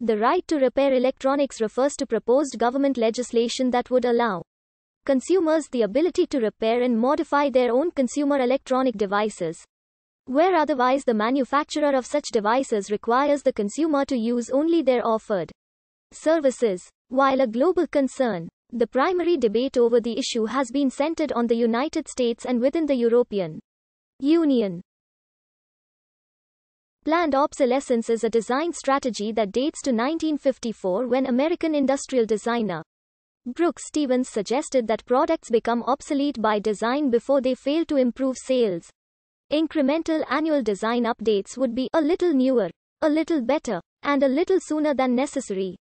The right to repair electronics refers to proposed government legislation that would allow consumers the ability to repair and modify their own consumer electronic devices. Where otherwise the manufacturer of such devices requires the consumer to use only their offered services. While a global concern, the primary debate over the issue has been centered on the United States and within the European Union. Planned obsolescence is a design strategy that dates to 1954 when American industrial designer Brooks Stevens suggested that products become obsolete by design before they fail to improve sales. Incremental annual design updates would be a little newer, a little better, and a little sooner than necessary.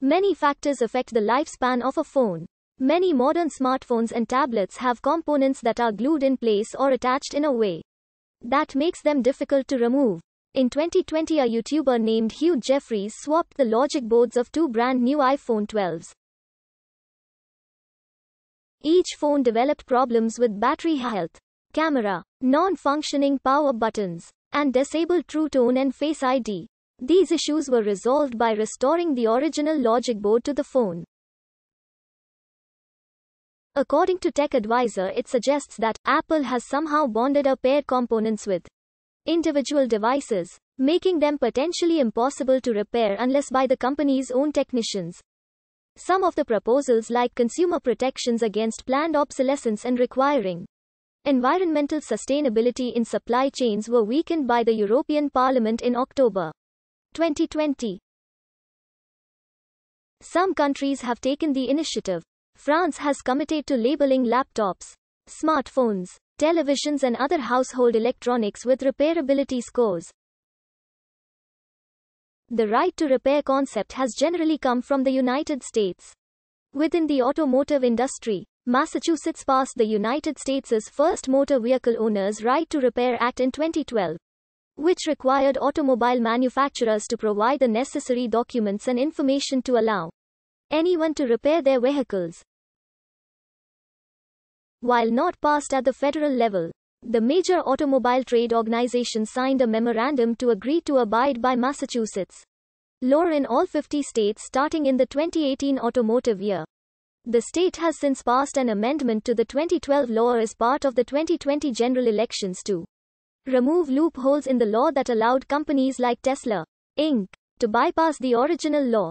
Many factors affect the lifespan of a phone. Many modern smartphones and tablets have components that are glued in place or attached in a way that makes them difficult to remove. In 2020, a YouTuber named Hugh Jeffries swapped the logic boards of two brand new iPhone 12s. Each phone developed problems with battery health, camera, non functioning power buttons, and disabled True Tone and Face ID. These issues were resolved by restoring the original logic board to the phone. According to Tech Advisor, it suggests that Apple has somehow bonded a pair components with individual devices, making them potentially impossible to repair unless by the company's own technicians. Some of the proposals like consumer protections against planned obsolescence and requiring environmental sustainability in supply chains were weakened by the European Parliament in October 2020. Some countries have taken the initiative, France has committed to labeling laptops, smartphones, televisions and other household electronics with repairability scores. The right to repair concept has generally come from the United States. Within the automotive industry, Massachusetts passed the United States' first Motor Vehicle Owners' Right to Repair Act in 2012, which required automobile manufacturers to provide the necessary documents and information to allow anyone to repair their vehicles. While not passed at the federal level, the major automobile trade organization signed a memorandum to agree to abide by Massachusetts law in all 50 states starting in the 2018 automotive year. The state has since passed an amendment to the 2012 law as part of the 2020 general elections to remove loopholes in the law that allowed companies like Tesla, Inc. to bypass the original law.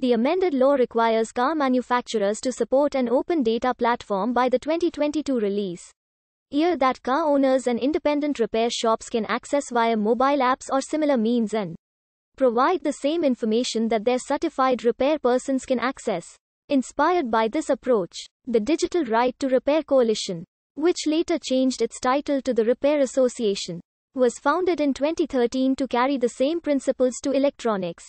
The amended law requires car manufacturers to support an open data platform by the 2022 release. here that car owners and independent repair shops can access via mobile apps or similar means and provide the same information that their certified repair persons can access. Inspired by this approach, the Digital Right to Repair Coalition, which later changed its title to the Repair Association, was founded in 2013 to carry the same principles to electronics.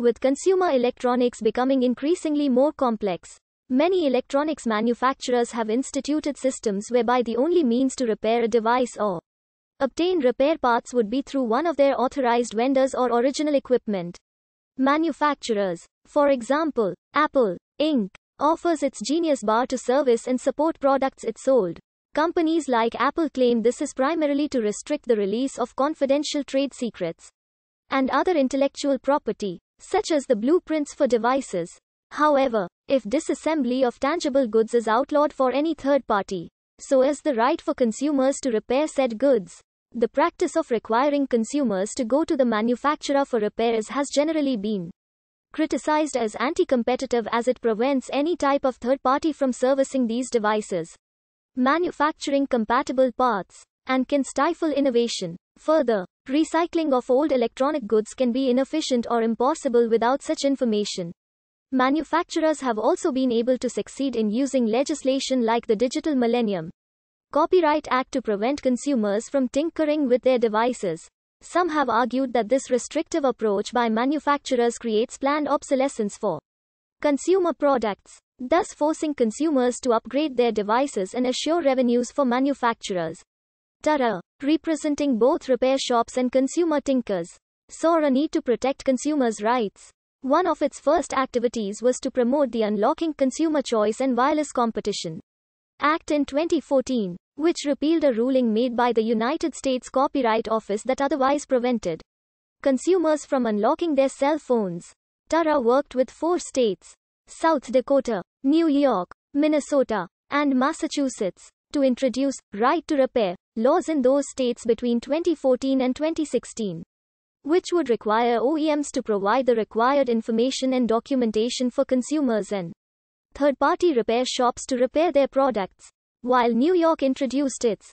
With consumer electronics becoming increasingly more complex, many electronics manufacturers have instituted systems whereby the only means to repair a device or obtain repair parts would be through one of their authorized vendors or original equipment. Manufacturers, for example, Apple, Inc., offers its Genius Bar to service and support products it sold. Companies like Apple claim this is primarily to restrict the release of confidential trade secrets and other intellectual property, such as the blueprints for devices. However, if disassembly of tangible goods is outlawed for any third party, so is the right for consumers to repair said goods. The practice of requiring consumers to go to the manufacturer for repairs has generally been criticized as anti competitive as it prevents any type of third party from servicing these devices, manufacturing compatible parts, and can stifle innovation. Further, Recycling of old electronic goods can be inefficient or impossible without such information. Manufacturers have also been able to succeed in using legislation like the Digital Millennium Copyright Act to prevent consumers from tinkering with their devices. Some have argued that this restrictive approach by manufacturers creates planned obsolescence for consumer products, thus forcing consumers to upgrade their devices and assure revenues for manufacturers. Tara, representing both repair shops and consumer tinkers, saw a need to protect consumers' rights. One of its first activities was to promote the Unlocking Consumer Choice and Wireless Competition Act in 2014, which repealed a ruling made by the United States Copyright Office that otherwise prevented consumers from unlocking their cell phones. Tara worked with four states South Dakota, New York, Minnesota, and Massachusetts to introduce right to repair laws in those states between 2014 and 2016, which would require OEMs to provide the required information and documentation for consumers and third party repair shops to repair their products. While New York introduced its